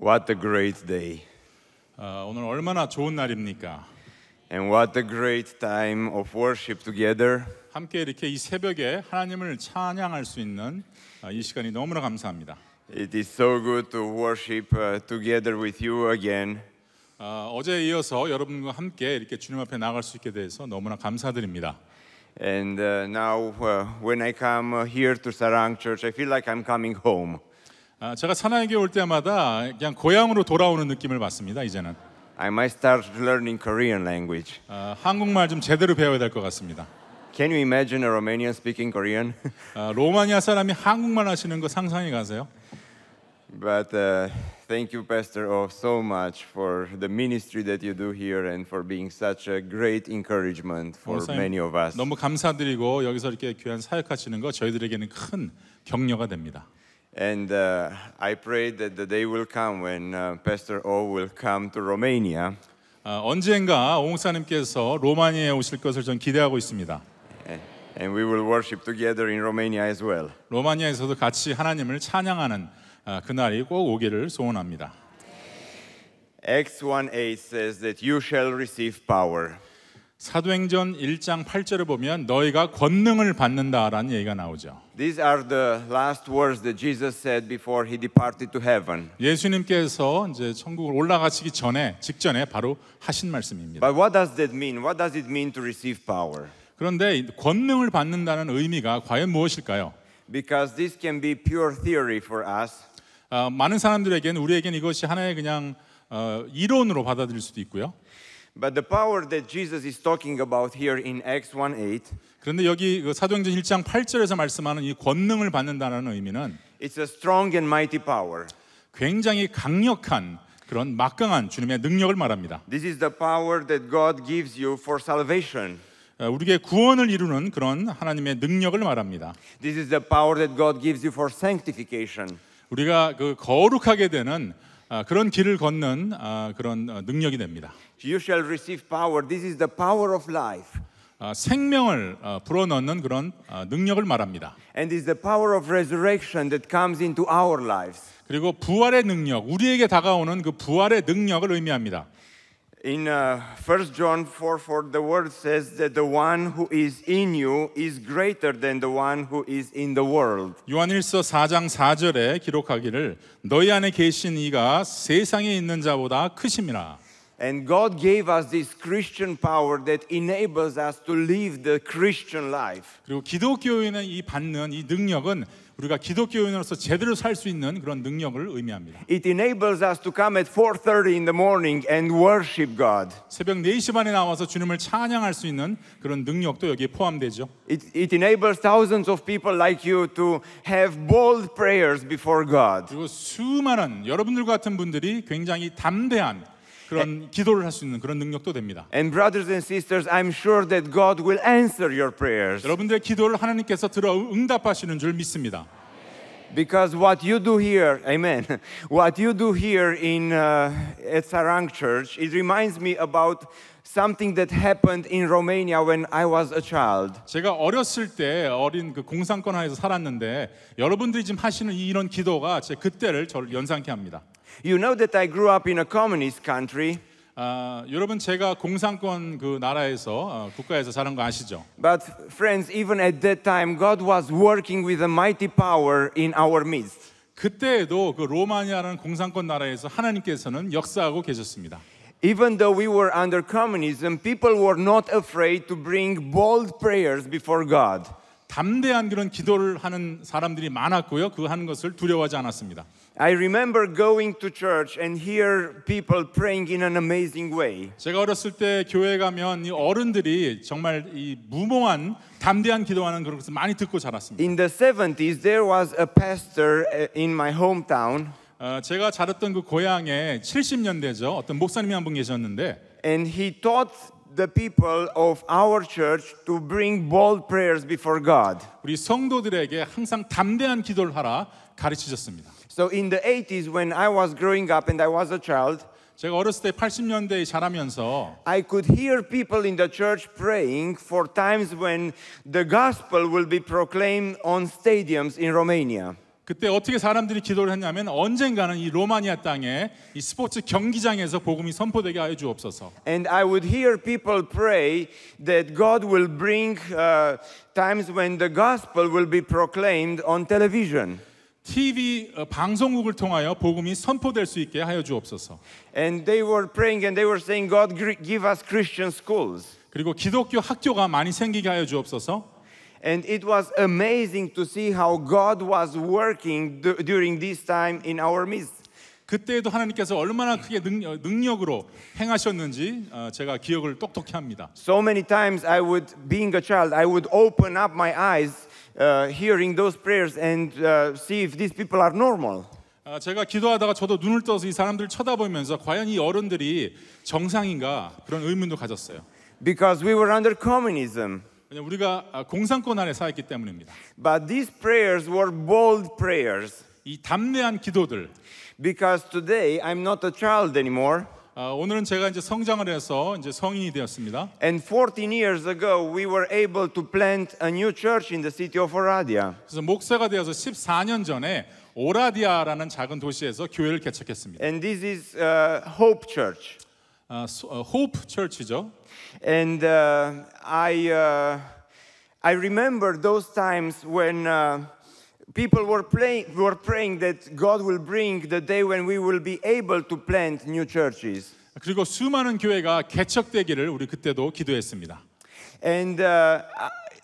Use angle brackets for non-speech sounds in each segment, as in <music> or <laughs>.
What a great day. 아, 오늘 얼마나 좋은 날입니까? And what a great time of worship together. 함께 이렇게 이 새벽에 하나님을 찬양할 수 있는 이 시간이 너무나 감사합니다. It is so good to worship uh, together with you again. 어제 이어서 여러분과 함께 이렇게 주님 앞에 나갈 수 있게 돼서 너무나 감사드립니다. And uh, now, uh, when I come here to Sarang Church, I feel like I'm coming home. 제가 사나이계 올 때마다 그냥 고향으로 돌아오는 느낌을 받습니다. 이제는. I might start learning Korean language. 아, 한국말 좀 제대로 배워야 될 것 같습니다. Can you imagine a Romanian speaking Korean? 아, 로마니아 사람이 한국말 하시는 거 상상해 가세요. But uh, thank you, Pastor Oh, so much for the ministry that you do here and for being such a great encouragement for 목사님, many of us. 너무 감사드리고 여기서 이렇게 귀한 사역하시는 거 저희들에게는 큰 격려가 됩니다. And uh, I pray that the day will come when uh, Pastor O will come to Romania. 아, 언젠가 오 목사님께서 로마니아에 오실 것을 전 기대하고 있습니다. And we will worship together in Romania as well. 로마니아에서도 같이 하나님을 찬양하는 아, 그날이 꼭 오기를 소원합니다. Acts 1:8 says that you shall receive power. 사도행전 1장 8절을 보면 너희가 권능을 받는다라는 얘기가 나오죠. These are the last words that Jesus said before he departed to heaven. 예수님께서 이제 천국을 올라가시기 전에 직전에 바로 하신 말씀입니다. But what does that mean? What does it mean to receive power? 그런데 권능을 받는다는 의미가 과연 무엇일까요? Because this can be pure theory for us. 어, 많은 사람들에겐 우리에겐 이것이 하나의 그냥 어, 이론으로 받아들일 수도 있고요. But the power that Jesus is talking about here in Acts 1:8 그런데 여기 그 사도행전 1장 8절에서 말씀하는 이 권능을 받는다는 의미는 It's a strong and mighty power. 굉장히 강력한 그런 막강한 주님의 능력을 말합니다. This is the power that God gives you for salvation. 우리의 구원을 이루는 그런 하나님의 능력을 말합니다. This is the power that God gives you for sanctification. 우리가 그 거룩하게 되는 그런 길을 걷는 그런 능력이 됩니다. You shall receive power. This is the power of life. 아, 생명을 어, 불어넣는 그런 어, 능력을 말합니다. And it's the power of resurrection that comes into our lives. 그리고 부활의 능력, 우리에게 다가오는 그 부활의 능력을 의미합니다. In uh, 1 John 4, 4, the word says that the one who is in you is greater than the one who is in the world. 요한일서 4장 4절에 기록하기를 너희 안에 계신 이가 세상에 있는 자보다 크심이라. And God gave us this Christian power that enables us to live the Christian life. 그리고 기독교인은 이 받는 이 능력은 우리가 기독교인으로서 제대로 살 있는 그런 능력을 의미합니다. It enables us to come at 4:30 in the morning and worship God. 새벽 4시 반에 나와서 주님을 찬양할 수 있는 그런 능력도 여기에 포함되죠. It, it enables thousands of people like you to have bold prayers before God. 그리고 수많은 여러분들 같은 분들이 굉장히 담대한 그런 기도를 할 수 있는 그런 능력도 됩니다. And brothers and sisters, I'm sure that God will answer your prayers. 여러분들의 기도를 하나님께서 들어 응답하시는 줄 믿습니다. Because what you do here, <laughs> amen, what you do here in, uh, at Sarang Church, it reminds me about something that happened in Romania when I was a child. 제가 어렸을 때 어린 그 공산권화에서 살았는데 여러분들이 지금 하시는 이런 기도가 제 그때를 저를 연상케 합니다. You know that I grew up in a communist country. 아, 여러분 제가 공산권 그 나라에서 어, 국가에서 사는 거 아시죠? But friends, even at that time, God was working with a mighty power in our midst. 그때에도 그 로마니아라는 공산권 나라에서 하나님께서는 역사하고 계셨습니다. Even though we were under communism, people were not afraid to bring bold prayers before God. 담대한 그런 기도를 하는 사람들이 많았고요. 그 하는 것을 두려워하지 않았습니다. I remember going to church and hear people praying in an amazing way. 제가 어렸을 때 교회 가면 이 어른들이 정말 이 무모한 담대한 기도하는 그런 것을 많이 듣고 자랐습니다. In the 70s there was a pastor in my hometown. 어, 제가 자랐던 그 고향에 70년대죠. 어떤 목사님이 한 분 계셨는데 and he taught the people of our church to bring bold prayers before God. 우리 성도들에게 항상 담대한 기도를 하라 가르치셨습니다. So in the 80s, when I was growing up and I was a child, 제가 어렸을 때 80년대에 자라면서 I could hear people in the church praying for times when the gospel will be proclaimed on stadiums in Romania. 그때 어떻게 사람들이 기도를 했냐면 언젠가는 이 로마니아 땅에 이 스포츠 경기장에서 복음이 선포되게 하여 주옵소서. And I would hear people pray that God will bring uh, times when the gospel will be proclaimed on television. TV 방송국을 통하여 복음이 선포될 수 있게 하여 주옵소서. And they were praying and they were saying God give us Christian schools. 그리고 기독교 학교가 많이 생기게 하여 주옵소서. And it was amazing to see how God was working during this time in our midst. 그때에도 하나님께서 얼마나 크게 능력, 으로 행하셨는지 제가 기억을 똑똑히 합니다. So many times I would being a child I would open up my eyes uh, hearing those prayers and uh, see if these people are normal. 아, 제가 기도하다가 저도 눈을 떠서 이 사람들 쳐다보면서 과연 이 어른들이 정상인가 그런 의문도 가졌어요. Because we were under communism. 왜냐 우리가 공산권 안에 살았기 때문입니다. But these prayers were bold prayers. 이 담대한 기도들. Because today I'm not a child anymore. 오늘은 제가 이제 성장을 해서 이제 성인이 되었습니다. And 14 years ago we were able to plant a new church in the city of Oradea. 그래서 목사가 되어서 14년 전에 오라디아라는 작은 도시에서 교회를 개척했습니다. And this is uh, Hope Church. 아, Hope Church죠. And uh, I uh, I remember those times when uh, People were, praying, were praying that God will bring the day when we will be able to plant new churches. 그리고 수많은 교회가 개척되기를 우리 그때도 기도했습니다. And uh,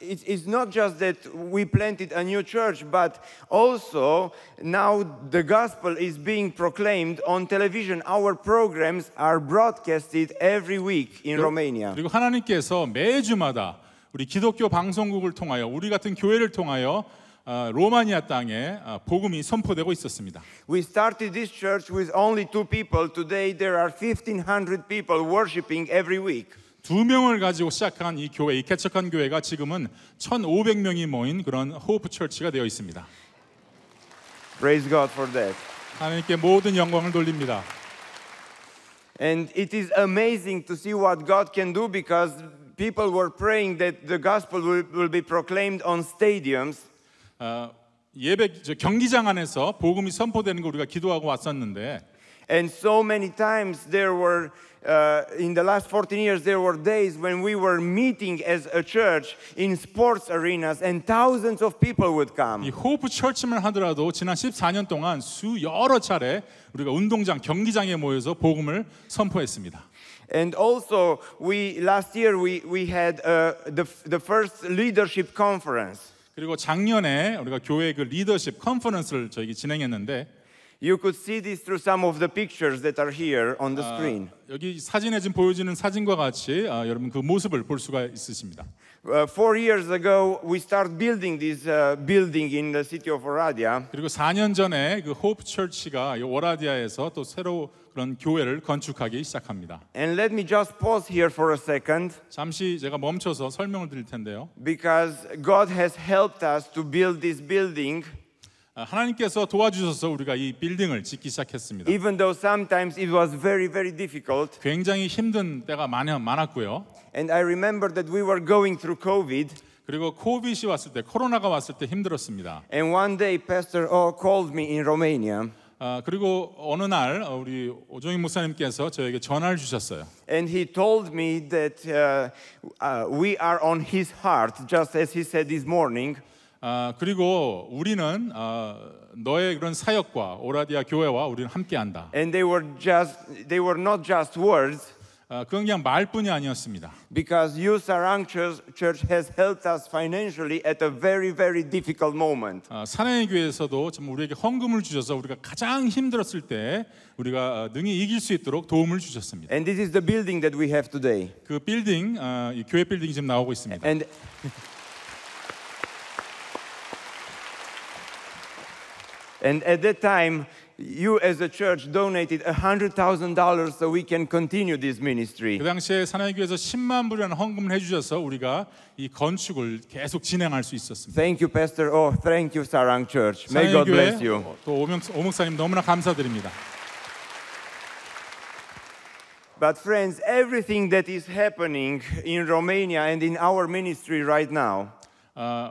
it's not just that we planted a new church, but also now the gospel is being proclaimed on television. Our programs are broadcasted every week in Romania. 그리고 하나님께서 매주마다 우리 기독교 방송국을 통하여 우리 같은 교회를 통하여 로마니아 땅에 복음이 선포되고 있었습니다. We started this church with only two people. Today there are 1500 people worshiping every week. 두 명을 가지고 시작한 이 교회, 이 개척한 교회가 지금은 1,500명이 모인 그런 호프 철치가 되어 있습니다. Praise God for that. 하나님께 모든 영광을 돌립니다. And it is amazing to see what God can do because people were praying that the gospel will, will be proclaimed on stadiums. 예배 경기장 안에서 복음이 선포되는 거 우리가 기도하고 왔었는데 And so many times there were, uh, in the last 14 years, there were days when we were meeting as a church in sports arenas and thousands of people would come. 이 호프 철치만 하더라도 지난 14년 동안 수 여러 차례 우리가 운동장, 경기장에 모여서 복음을 선포했습니다. And also, we, last year we, we had uh, the, the first leadership conference. 그리고 작년에 우리가 교회 그 리더십 컨퍼런스를 저희가 진행했는데 You could see this through some of the pictures that are here on the screen. 여기 사진에 지금 보여지는 사진과 같이 아, 여러분 그 모습을 볼 수가 있으십니다. Uh, four years ago, we started building this uh, building in the city of Oradia. 그리고 4년 전에 그 Hope Church가 이 오라디아에서 또 새로 그런 교회를 건축하기 시작합니다. And let me just pause here for a second 잠시 제가 멈춰서 설명을 드릴 텐데요. because God has helped us to build this building. 하나님께서 도와주셔서 우리가 이 빌딩을 짓기 시작했습니다. Even though sometimes it was very very difficult. 굉장히 힘든 때가 많이 많았고요. And I remember that we were going through COVID. 그리고 코비시 왔을 때 코로나가 왔을 때 힘들었습니다. And one day Pastor O called me in Romania. 아, 그리고 어느 날 우리 오종희 목사님께서 저에게 전화를 주셨어요. And he told me that uh, uh, we are on his heart just as he said this morning. 아, 그리고 우리는 아, 너의 그런 사역과 오라디아 교회와 우리는 함께한다. And they were just they were not just words. 아, 그건 그냥 말뿐이 아니었습니다. Because Youth Sarang Church has helped us financially at a very very difficult moment. 아, 사랑의 교회에서도 좀 우리에게 헌금을 주셔서 우리가 가장 힘들었을 때 우리가 능히 이길 수 있도록 도움을 주셨습니다. And this is the building that we have today. 그 빌딩 아, 이 교회 빌딩이 지금 나오고 있습니다. And And at that time, you as a church donated $100,000 so we can continue this ministry. 그 당시에 사나이교에서 10만 불이라는 헌금을 해주셔서 우리가 이 건축을 계속 진행할 수 있었습니다. Thank you, Pastor. Oh, thank you, Sarang Church. May God bless you. 또 오명, 오목사님 너무나 감사드립니다. But friends, everything that is happening in Romania and in our ministry right now.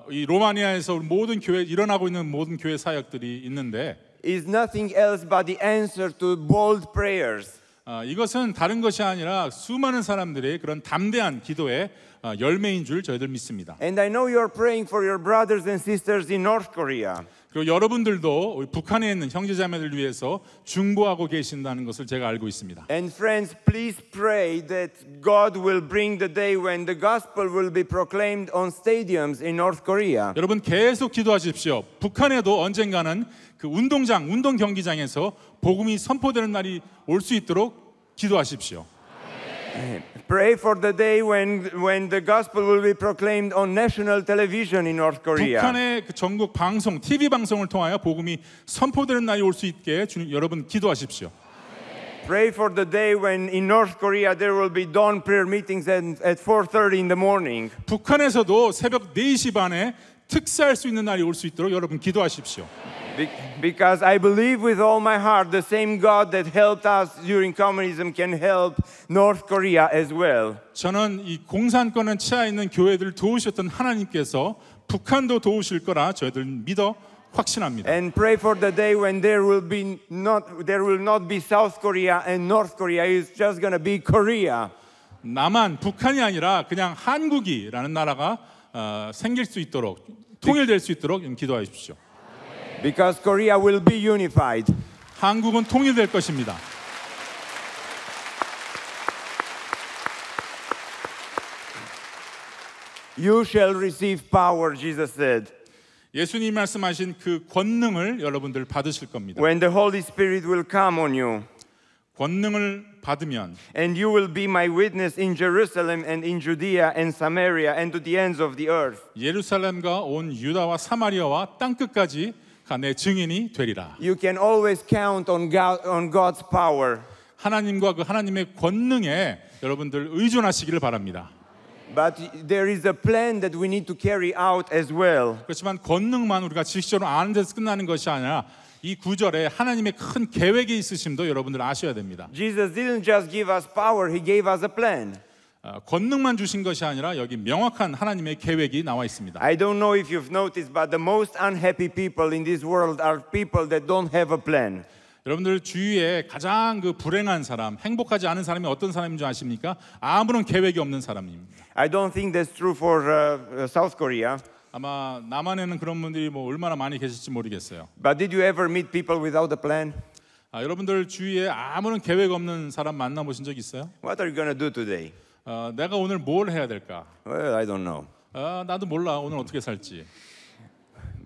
이 로마니아에서 모든 교회 일어나고 있는 모든 교회 사역들이 있는데 is nothing else but the answer to bold prayers. 이것은 다른 것이 아니라 수많은 사람들의 그런 담대한 기도의 열매인 줄 저희들 믿습니다. And I know you're praying for your brothers and sisters in North Korea. 그리고 여러분들도 북한에 있는 형제자매들 위해서 중보하고 계신다는 것을 제가 알고 있습니다. And friends, please pray that God will bring the day when the gospel will be proclaimed on stadiums in North Korea. 여러분 계속 기도하십시오. 북한에도 언젠가는 그 운동장, 운동 경기장에서 복음이 선포되는 날이 올 수 있도록 기도하십시오. Pray for the day when when the gospel will be proclaimed on national television in North Korea. 북한의 전국 방송 TV 방송을 통하여 복음이 선포되는 날이 올 수 있게 주님 여러분 기도하십시오. Pray for the day when in North Korea there will be dawn prayer meetings at, at 4:30 in the morning. 북한에서도 새벽 4시 반에 특사할 수 있는 날이 올 수 있도록 여러분 기도하십시오. Be- because I believe with all my heart the same God that helped us during communism can help North Korea as well. 저는 이 공산권은 치아 있는 교회들을 도우셨던 하나님께서 북한도 도우실 거라 저희들 믿어 확신합니다. And pray for the day when there will be not there will not be South Korea and North Korea is just going to be Korea. 남한 북한이 아니라 그냥 한국이라는 나라가 어, 생길 수 있도록 통일될 수 있도록 기도하십시오. Because Korea will be unified. 한국은 통일될 것입니다. You shall receive power, Jesus said. 예수님 말씀하신 그 권능을 여러분들 받으실 겁니다. When the Holy Spirit will come on you. 권능을 받으면 and you will be my witness in Jerusalem and in Judea and Samaria and to the ends of the earth. 예루살렘과 온 유다와 사마리아와 땅 끝까지 내 증인이 되리라. You can always count on God, on God's power. 하나님과 그 하나님의 권능에 여러분들 의존하시기를 바랍니다. But there is a plan that we need to carry out as well. 그렇지만 권능만 우리가 직접으로 아는 데서 끝나는 것이 아니라 이 구절에 하나님의 큰 계획이 있으심도 여러분들 아셔야 됩니다. Jesus didn't just give us power, he gave us a plan. 권능만 주신 것이 아니라 여기 명확한 하나님의 계획이 나와 있습니다. I don't know if you've noticed but the most unhappy people in this world are people that don't have a plan. 여러분들 주위에 가장 그 불행한 사람, 행복하지 않은 사람이 어떤 사람인 줄 아십니까? 아무런 계획이 없는 사람입니다. I don't think that's true for uh, South Korea. 아마 남한에는 그런 분들이 뭐 얼마나 많이 계실지 모르겠어요. But did you ever meet people without a plan? 아, 여러분들 주위에 아무런 계획 없는 사람 만나 보신 적 있어요? What are you going to do today? 어, 내가 오늘 뭘 해야 될까? Well, I don't know. 아, 나도 몰라. 오늘 어떻게 살지.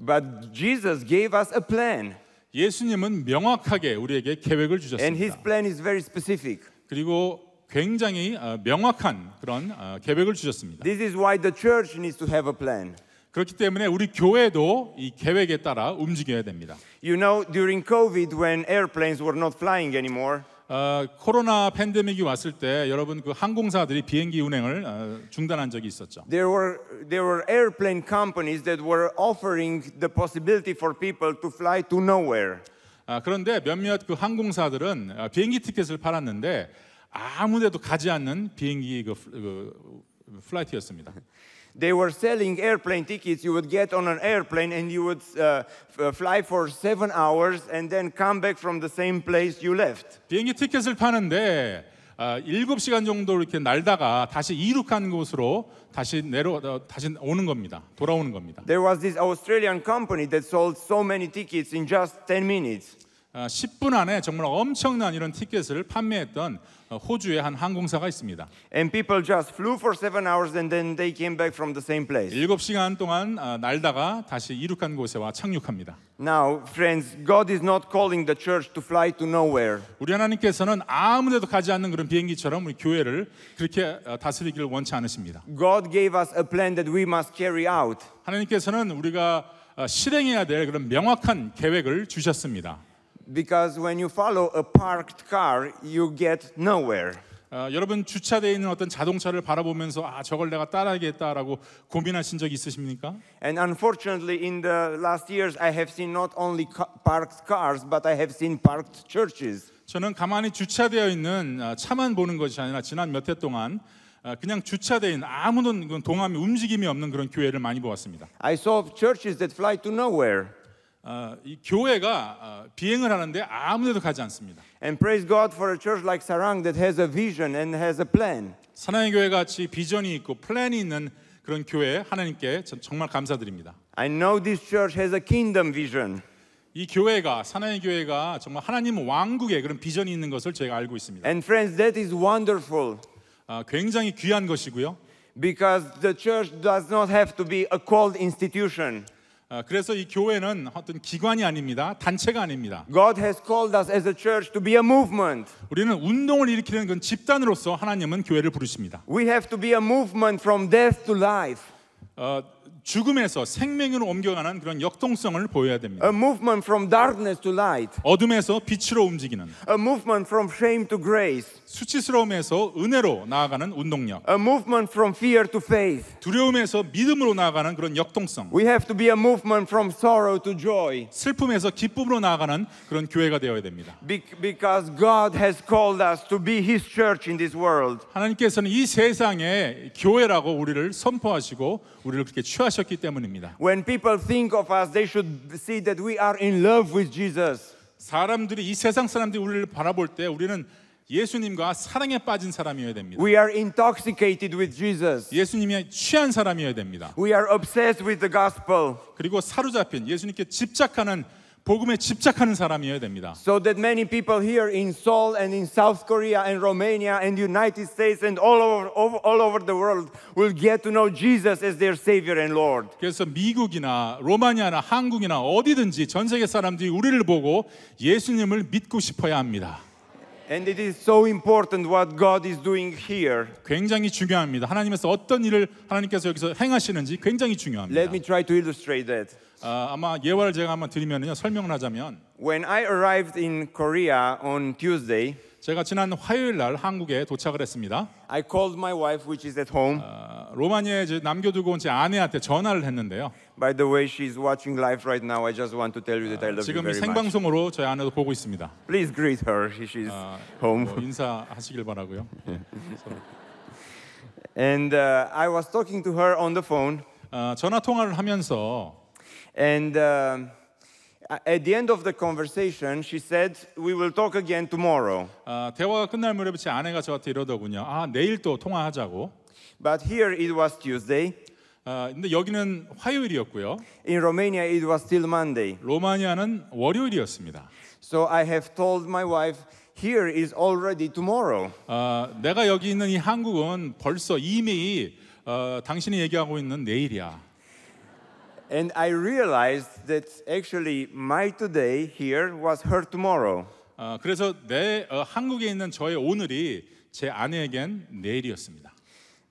But Jesus gave us a plan. 예수님은 명확하게 우리에게 계획을 주셨습니다. And his plan is very specific. 그리고 굉장히 어, 명확한 그런 어, 계획을 주셨습니다. This is why the church needs to have a plan. 그렇기 때문에 우리 교회도 이 계획에 따라 움직여야 됩니다. You know, during COVID, when airplanes were not flying anymore. 어, 코로나 팬데믹이 왔을 때 여러분 그 항공사들이 비행기 운행을 어, 중단한 적이 있었죠. There were there were airplane companies that were offering the possibility for people to fly to nowhere. 아, 그런데 몇몇 그 항공사들은 아, 비행기 티켓을 팔았는데 아무데도 가지 않는 비행기 그, 그 플라이트였습니다. They were selling airplane tickets. You would get on an airplane and you would uh, fly for seven hours and then come back from the same place you left. 비행기 티켓을 파는데 어, 7시간 정도 이렇게 날다가 다시 이륙한 곳으로 다시 내려 어, 다시 오는 겁니다. 돌아오는 겁니다. There was this Australian company that sold so many tickets in just 10 minutes. 10분 안에 정말 엄청난 이런 티켓을 판매했던 호주의 한 항공사가 있습니다. And people just flew for seven hours and then they came back from the same place. 7시간 동안 날다가 다시 이륙한 곳에와 착륙합니다. Now, friends, God is not calling the church to fly to nowhere. 우리 하나님께서는 아무데도 가지 않는 그런 비행기처럼 우리 교회를 그렇게 다스리기를 원치 않으십니다. God gave us a plan that we must carry out. 하나님께서는 우리가 실행해야 될 그런 명확한 계획을 주셨습니다. because when you follow a parked car, you get nowhere. 아, 여러분 주차되어 있는 어떤 자동차를 바라보면서 아 저걸 내가 따라하겠다라고 고민하신 적 있으십니까? And unfortunately, in the last years, I have seen not only ca- parked cars, but I have seen parked churches. 저는 가만히 주차되어 있는 아, 차만 보는 것이 아니라 지난 몇 해 동안 아, 그냥 주차되어 있는 아무런 동함이 움직임이 없는 그런 교회를 많이 보았습니다. I saw churches that fly to nowhere. 이 교회가 비행을 하는데 아무데도 가지 않습니다. And praise God for a church like Sarang that has a vision and has a plan. 사랑의 교회 같이 비전이 있고 플랜이 있는 그런 교회 하나님께 정말 감사드립니다. I know this church has a kingdom vision. 이 교회가 사나이 교회가 정말 하나님 왕국의 그런 비전이 있는 것을 제가 알고 있습니다. And friends, that is wonderful. 아, 굉장히 귀한 것이고요. Because the church does not have to be a cold institution. 그래서 이 교회는 어떤 기관이 아닙니다. 단체가 아닙니다. God has called us as a church to be a movement. 우리는 운동을 일으키는 그 집단으로서 하나님은 교회를 부르십니다. We have to be a movement from death to life. 어, 죽음에서 생명으로 옮겨가는 그런 역동성을 보여야 됩니다. A movement from darkness to light. 어둠에서 빛으로 움직이는. A movement from shame to grace. 수치스러움에서 은혜로 나아가는 운동력. A movement from fear to faith. 두려움에서 믿음으로 나아가는 그런 역동성. We have to be a movement from sorrow to joy. 슬픔에서 기쁨으로 나아가는 그런 교회가 되어야 됩니다. Be, because God has called us to be His church in this world. 하나님께서는 이 세상에 교회라고 우리를 선포하시고 우리를 그렇게 취하시. 사랑하셨기 때문입니다. When people think of us, they should see that we are in love with Jesus. 사람들이 이 세상 사람들이 우리를 바라볼 때 우리는 예수님과 사랑에 빠진 사람이어야 됩니다. We are intoxicated with Jesus. 예수님이 취한 사람이어야 됩니다. We are obsessed with the gospel. 그리고 사로잡힌 예수님께 집착하는 복음에 집착하는 사람이어야 됩니다. So that many people here in Seoul and in South Korea and Romania and United States and all over, over all over the world will get to know Jesus as their savior and lord. 그래서 미국이나 로마니아나 한국이나 어디든지 전 세계 사람들이 우리를 보고 예수님을 믿고 싶어야 합니다. And it is so important what God is doing here. 굉장히 중요합니다. 하나님께서 어떤 일을 하나님께서 여기서 행하시는지 굉장히 중요합니다. Let me try to illustrate that. 아, 아마 예화를 제가 한번 드리면요 설명을 하자면 When I arrived in Korea on Tuesday 제가 지난 화요일 날 한국에 도착을 했습니다. I called my wife, which is at home. 어, 로마니아에 이제 남겨두고 온 제 아내한테 전화를 했는데요. By the way, she's watching live right now. I just want to tell you that I love you 지금 이 very much. 생방송으로 저희 아내도 보고 있습니다. Please greet her. She's 아, home. 뭐 인사하시길 바라고요. 서로. And uh, I was talking to her on the phone, 아, 전화 통화를 하면서 and. um At the end of the conversation, she said, "We will talk again tomorrow." 아, 대화가 끝날 무렵에 제 아내가 저한테 이러더군요. 아, 내일 또 통화하자고. But here it was Tuesday. 아, 근데 여기는 화요일이었고요. In Romania, it was still Monday. 로마니아는 월요일이었습니다. So I have told my wife. Here is already tomorrow. 아, 내가 여기 있는 이 한국은 벌써 이미 어, 당신이 얘기하고 있는 내일이야. And I realized that actually my today here was her tomorrow. 어, 그래서 내 어, 한국에 있는 저의 오늘이 제 아내에겐 내일이었습니다.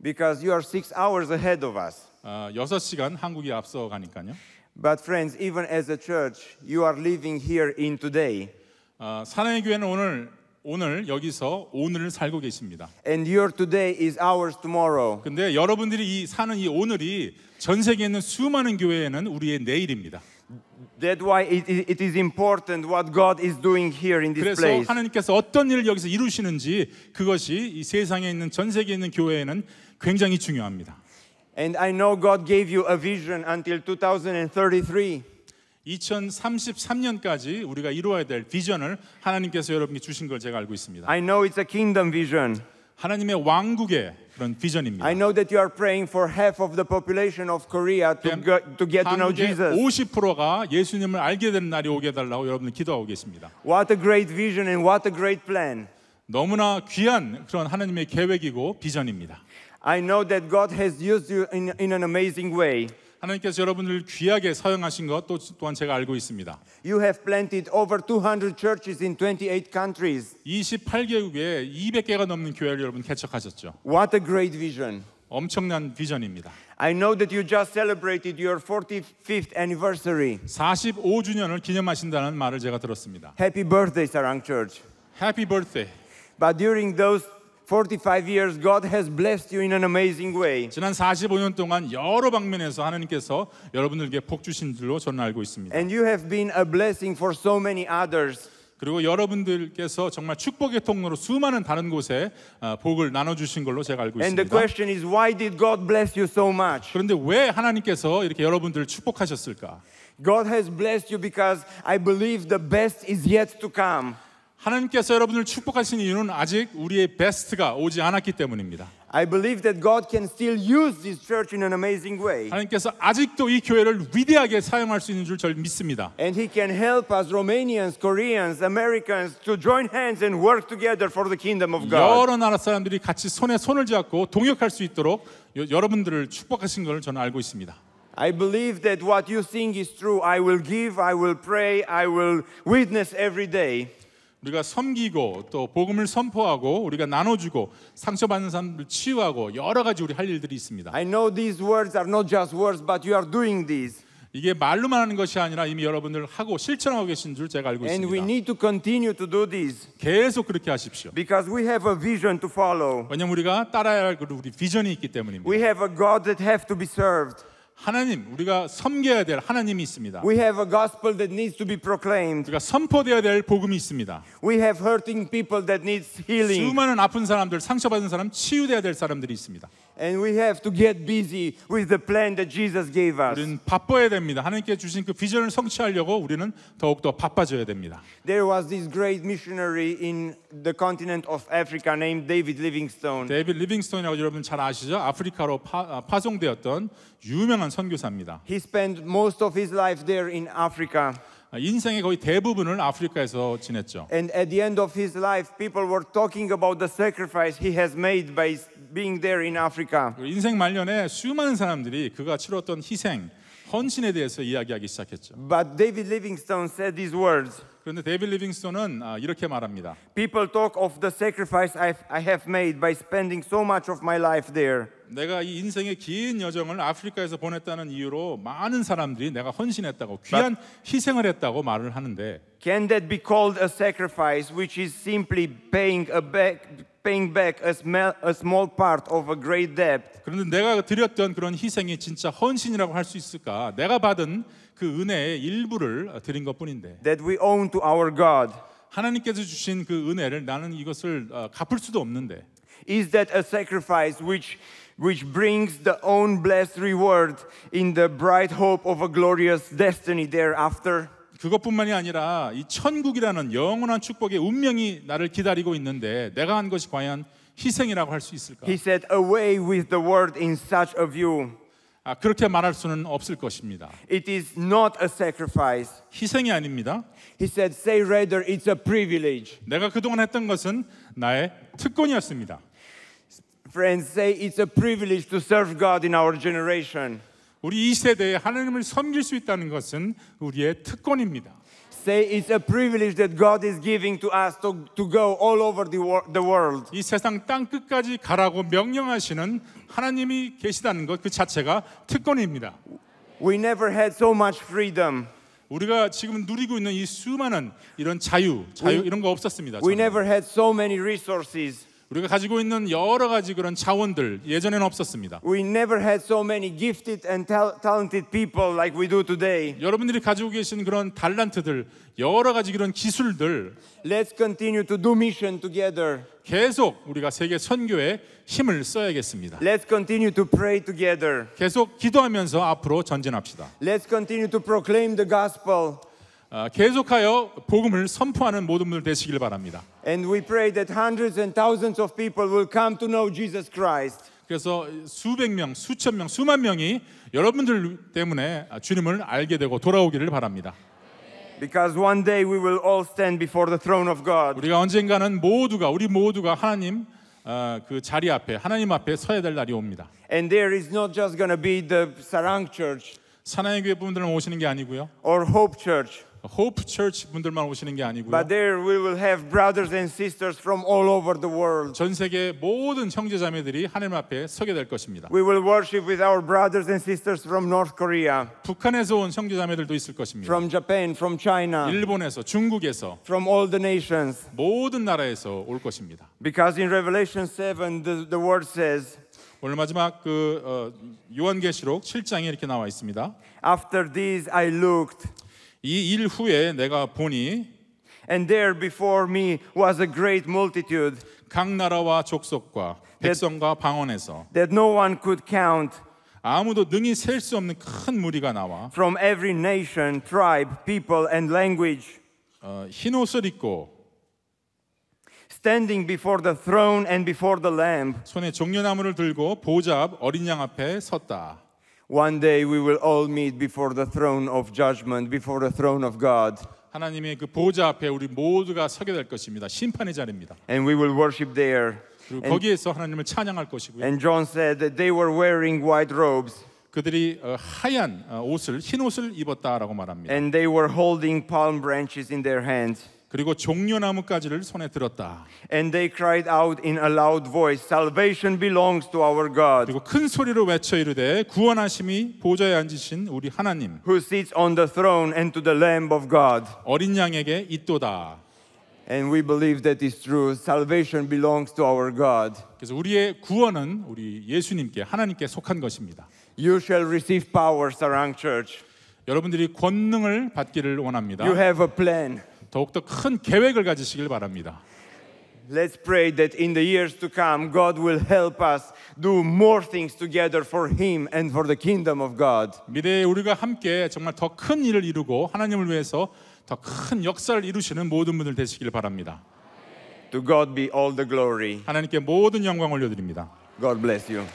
Because you are six hours ahead of us. 어, 시간 한국이 앞서 가니까요. But friends, even as a church, you are living here in today. 어, 사랑의 교회는 오늘 오늘 여기서 오늘을 살고 계십니다. And your today is ours tomorrow. 근데 여러분들이 이 사는 이 오늘이 전 세계에 있는 수많은 교회에는 우리의 내일입니다. That's why it, it is important what God is doing here in this 그래서 place. 하나님께서 어떤 일을 여기서 이루시는지 그것이 이 세상에 있는 전 세계에 있는 교회에는 굉장히 중요합니다. And I know God gave you a vision until 2033. 2033년까지 우리가 이루어야 될 비전을 하나님께서 여러분께 주신 걸 제가 알고 있습니다. I know it's a kingdom vision. 하나님의 왕국의 그런 비전입니다. I know that you are praying for half of the population of Korea to, go, to get to know Jesus. 50%가 예수님을 알게 되는 날이 오게 달라고 여러분들 기도하고 계십니다. What a great vision and what a great plan. 너무나 귀한 그런 하나님의 계획이고 비전입니다. I know that God has used you in, in an amazing way. 하나님께서 여러분을 귀하게 사용하신 것 또한 제가 알고 있습니다. You have planted over 200 churches in 28 countries. 28개국에 200개가 넘는 교회를 여러분 개척하셨죠. What a great vision. 엄청난 비전입니다. I know that you just celebrated your 45th anniversary. 45주년을 기념하신다는 말을 제가 들었습니다. Happy birthday, Sarang Church. Happy birthday. But during those 45 years, God has blessed you in an amazing way. 지난 45년 동안 여러 방면에서 하나님께서 여러분들에게 복 주신 줄로 저는 알고 있습니다. And you have been a blessing for so many others. 그리고 여러분들께서 정말 축복의 통로로 수많은 다른 곳에 복을 나눠 주신 걸로 제가 알고 있습니다. And the question is, why did God bless you so much? 그런데 왜 하나님께서 이렇게 여러분들을 축복하셨을까? God has blessed you because I believe the best is yet to come. 하나님께서 여러분을 축복하신 이유는 아직 우리의 베스트가 오지 않았기 때문입니다. I believe that God can still use this church in an amazing way. 하나님께서 아직도 이 교회를 위대하게 사용할 수 있는 줄 저는 믿습니다. And He can help us Romanians, Koreans, Americans to join hands and work together for the kingdom of God. 여러 나라 사람들이 같이 손에 손을 잡고 동역할 수 있도록 여러분들을 축복하신 것을 저는 알고 있습니다. I believe that what you sing is true. I will give, I will pray, I will witness every day. 우리가 섬기고 또 복음을 선포하고 우리가 나눠주고 상처받는 사람들 치유하고 여러 가지 우리 할 일들이 있습니다. I know these words are not just words, but you are doing these. 이게 말로만 하는 것이 아니라 이미 여러분들 하고 실천하고 계신 줄 제가 알고 And we 있습니다. need to continue to do this 계속 그렇게 하십시오. because we have a vision to follow. 왜냐면 우리가 따라야 할 그런 우리 비전이 있기 때문입니다. We have a God that have to be served. 하나님 우리가 섬겨야 될 하나님이 있습니다. We have a gospel that needs to be proclaimed. 우리가 선포되어야 될 복음이 있습니다. We have hurting people that needs healing. 수많은 아픈 사람들, 상처받은 사람, 치유돼야 될 사람들이 있습니다. And we have to get busy with the plan that Jesus gave us. 우리는 바빠야 됩니다. 하나님께 주신 그 비전을 성취하려고 우리는 더욱 더 바빠져야 됩니다. There was this great missionary in the continent of Africa named David Livingstone. 데이비드 리빙스톤이라고 여러분 잘 아시죠? 아프리카로 파, 파송되었던 유명한 선교사입니다. He spent most of his life there in Africa. 인생의 거의 대부분을 아프리카에서 지냈죠. And at the end of his life, people were talking about the sacrifice he has made by being there in Africa. 인생 말년에 수많은 사람들이 그가 치렀던 희생, 헌신에 대해서 이야기하기 시작했죠. But David Livingstone said these words. 그런데 데이비 리빙스톤은 이렇게 말합니다. People talk of the sacrifice I have made by spending so much of my life there. 내가 이 인생의 긴 여정을 아프리카에서 보냈다는 이유로 많은 사람들이 내가 헌신했다고 귀한 희생을 했다고 말을 하는데 Can that be called a sacrifice which is simply paying a back paying back a small part of a great debt? 그런데 내가 드렸던 그런 희생이 진짜 헌신이라고 할 수 있을까? 내가 받은 그 은혜의 일부를 드린 것뿐인데. That we own to our God. 하나님께서 주신 그 은혜를 나는 이것을 갚을 수도 없는데. Is that a sacrifice which which brings the own blessed reward in the bright hope of a glorious destiny thereafter? 그것뿐만이 아니라 이 천국이라는 영원한 축복의 운명이 나를 기다리고 있는데 내가 한 것이 과연 희생이라고 할 수 있을까? He said, "Away with the world in such a view." 그렇게 말할 수는 없을 것입니다. It is not a sacrifice. 희생이 아닙니다. He said, say rather it's a privilege. 내가 그동안 했던 것은 나의 특권이었습니다. Friends, say it's a privilege to serve God in our generation. 우리 이 세대에 하나님을 섬길 수 있다는 것은 우리의 특권입니다. say it's a privilege that God is giving to us to, to go all over the, wor the world. 이 세상 땅 끝까지 가라고 명령하시는 하나님이 계시다는 자체가 특권입니다. We never had so much freedom. 우리가 지금 누리고 있는 이 수많은 이런 자유, 자유 we, 이런 거 없었습니다. We never had so many resources. 우리가 가지고 있는 여러 가지 그런 자원들 예전에는 없었습니다. We never had so many gifted and talented people like we do today. 여러분들이 가지고 계신 그런 달란트들, 여러 가지 그런 기술들. Let's continue to do mission together. 계속 우리가 세계 선교에 힘을 써야겠습니다. Let's continue to pray together. 계속 기도하면서 앞으로 전진합시다. Let's continue to proclaim the gospel. 계속하여 복음을 선포하는 모든 분들 되시길 바랍니다. And we pray that hundreds and thousands of people will come to know Jesus Christ. 그래서 수백 명, 수천 명, 수만 명이 여러분들 때문에 주님을 알게 되고 돌아오기를 바랍니다. Because one day we will all stand before the throne of God. 우리가 언젠가는 모두가 우리 모두가 하나님 어, 그 자리 앞에 하나님 앞에 서야 될 날이 옵니다. And there is not just going to be the Sarang Church. 사랑의 교회 분들은 오시는 게 아니고요. Or Hope Church. 호프 처치 분들만 오시는 게 아니고요. But there we will have brothers and sisters from all over the world. 전 세계 모든 형제자매들이 하나님 앞에 서게 될 것입니다. We will worship with our brothers and sisters from North Korea. 북한에서 온 형제자매들도 있을 것입니다. From Japan, from China. 일본에서, 중국에서. From all the nations. 모든 나라에서 올 것입니다. Because in Revelation 7 the, the word says 오늘 마지막 그 어, 요한계시록 7장에 이렇게 나와 있습니다. After this I looked 이일 후에 내가 보니 And there before me was a great multitude 각 나라와 족속과 백성과 방언에서 that no one could count 아무도 능히 셀 수 없는 큰 무리가 나와 from every nation, tribe, people and language 어, 흰 옷을 입고 standing before the throne and before the lamb 손에 종려나무를 들고 보좌 어린 양 앞에 섰다. One day we will all meet before the throne of judgment, before the throne of God. 하나님의 그 보좌 앞에 우리 모두가 서게 될 것입니다. 심판의 자리입니다. And we will worship there. 그리고 and, 거기에서 하나님을 찬양할 것이고요. And John said that they were wearing white robes. 그들이 하얀 옷을 흰 옷을 입었다라고 말합니다. And they were holding palm branches in their hands. 그리고 종려나무까지를 손에 들었다. And they cried out in a loud voice, Salvation belongs to our God. 그리고 큰 소리로 외쳐 이르되 구원하심이 보좌에 앉으신 우리 하나님. Who sits on the throne and to the Lamb of God. 어린 양에게 있도다. And we believe that is true. Salvation belongs to our God. 그래서 우리의 구원은 우리 예수님께 하나님께 속한 것입니다. You shall receive power, Sarang Church. 여러분들이 권능을 받기를 원합니다. You have a plan. 더욱더 큰 계획을 가지시길 바랍니다. Let's pray that in the years to come, God will help us do more things together for Him and for the kingdom of God. 미래에 우리가 함께 정말 더 큰 일을 이루고 하나님을 위해서 더 큰 역사를 이루시는 모든 분들 되시길 바랍니다. To God be all the glory. 하나님께 모든 영광 올려드립니다. God bless you.